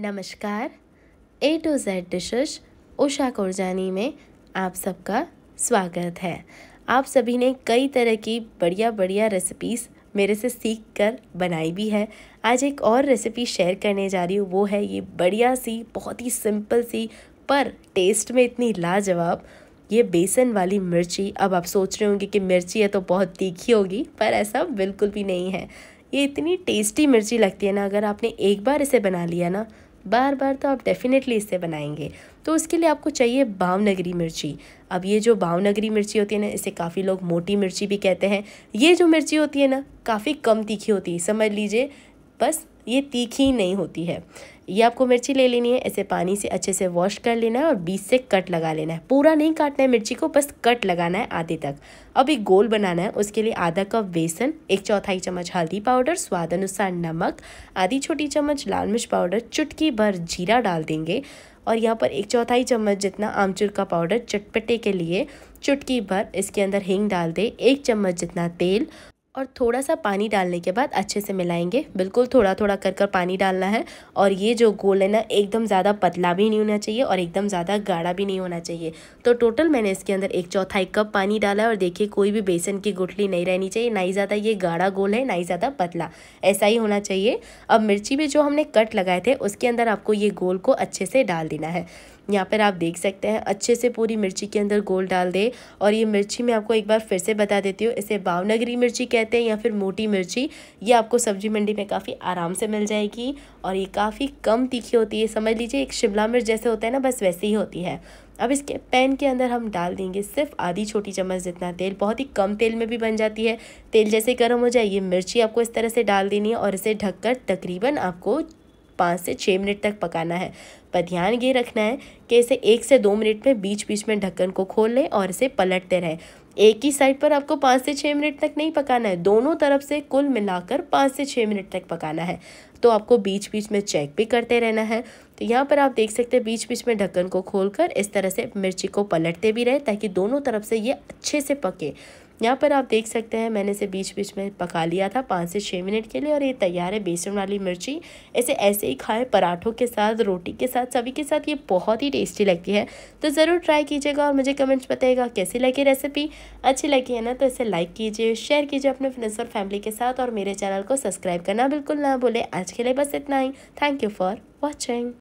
नमस्कार A to Z dishes Usha Kurjani में आप सबका स्वागत है आप सभी ने कई तरह की बढ़िया बढ़िया रेसिपीज़ मेरे से सीख कर बनाई भी है आज एक और रेसिपी शेयर करने जा रही हूँ वो है ये बढ़िया सी बहुत ही सिंपल सी पर टेस्ट में इतनी लाजवाब ये बेसन वाली मिर्ची अब आप सोच रहे होंगे कि मिर्ची है तो बहुत तीखी होगी पर ऐसा बिल्कुल भी नहीं है ये इतनी टेस्टी मिर्ची लगती है ना अगर आपने एक बार इसे बना लिया ना बार बार तो आप डेफ़िनेटली इसे बनाएंगे तो उसके लिए आपको चाहिए भावनगरी मिर्ची अब ये जो भावनगरी मिर्ची होती है ना इसे काफ़ी लोग मोटी मिर्ची भी कहते हैं ये जो मिर्ची होती है ना काफ़ी कम तीखी होती है समझ लीजिए बस ये तीखी नहीं होती है ये आपको मिर्ची ले लेनी है ऐसे पानी से अच्छे से वॉश कर लेना है और बीच से कट लगा लेना है पूरा नहीं काटना है मिर्ची को बस कट लगाना है आधे तक अब एक गोल बनाना है उसके लिए आधा कप बेसन एक चौथाई चम्मच हल्दी पाउडर स्वाद अनुसार नमक आधी छोटी चम्मच लाल मिर्च पाउडर चुटकी भर जीरा डाल देंगे और यहाँ पर एक चौथाई चम्मच जितना आमचूर का पाउडर चटपटे के लिए चुटकी भर इसके अंदर हींग डाल दें एक चम्मच जितना तेल और थोड़ा सा पानी डालने के बाद अच्छे से मिलाएंगे बिल्कुल थोड़ा थोड़ा कर कर पानी डालना है और ये जो गोल है ना एकदम ज़्यादा पतला भी नहीं होना चाहिए और एकदम ज़्यादा गाढ़ा भी नहीं होना चाहिए तो टोटल मैंने इसके अंदर एक चौथाई कप पानी डाला है और देखिए कोई भी बेसन की गुठली नहीं रहनी चाहिए ना ही ज़्यादा ये गाढ़ा गोल है ना ही ज़्यादा पतला ऐसा ही होना चाहिए अब मिर्ची में जो हमने कट लगाए थे उसके अंदर आपको ये गोल को अच्छे से डाल देना है यहाँ पर आप देख सकते हैं अच्छे से पूरी मिर्ची के अंदर गोल डाल दे और ये मिर्ची मैं आपको एक बार फिर से बता देती हूँ इसे भावनगरी मिर्ची कहते हैं या फिर मोटी मिर्ची ये आपको सब्जी मंडी में काफ़ी आराम से मिल जाएगी और ये काफ़ी कम तीखी होती है समझ लीजिए एक शिमला मिर्च जैसे होता है ना बस वैसे ही होती है अब इसके पैन के अंदर हम डाल देंगे सिर्फ आधी छोटी चम्मच जितना तेल बहुत ही कम तेल में भी बन जाती है तेल जैसे गर्म हो जाए ये मिर्ची आपको इस तरह से डाल देनी है और इसे ढककर तकरीबन आपको पाँच से छः मिनट तक पकाना है पर ध्यान ये रखना है कि इसे एक से दो मिनट में बीच बीच में ढक्कन को खोल लें और इसे पलटते रहें एक ही साइड पर आपको पाँच से छः मिनट तक नहीं पकाना है दोनों तरफ से कुल मिलाकर पाँच से छः मिनट तक पकाना है तो आपको बीच बीच में चेक भी करते रहना है तो यहाँ पर आप देख सकते हैं बीच बीच में ढक्कन को खोलकर इस तरह से मिर्ची को पलटते भी रहे ताकि दोनों तरफ से ये अच्छे से पके यहाँ पर आप देख सकते हैं मैंने इसे बीच बीच में पका लिया था पाँच से छः मिनट के लिए और ये तैयार है बेसन वाली मिर्ची इसे ऐसे ही खाएँ पराठों के साथ रोटी के साथ सभी के साथ ये बहुत ही टेस्टी लगती है तो ज़रूर ट्राई कीजिएगा और मुझे कमेंट्स बताइएगा कैसी लगी रेसिपी अच्छी लगी है ना तो इसे लाइक कीजिए शेयर कीजिए अपने फ्रेंड्स और फैमिली के साथ और मेरे चैनल को सब्सक्राइब करना बिल्कुल ना भूलें आज के लिए बस इतना ही थैंक यू फॉर वॉचिंग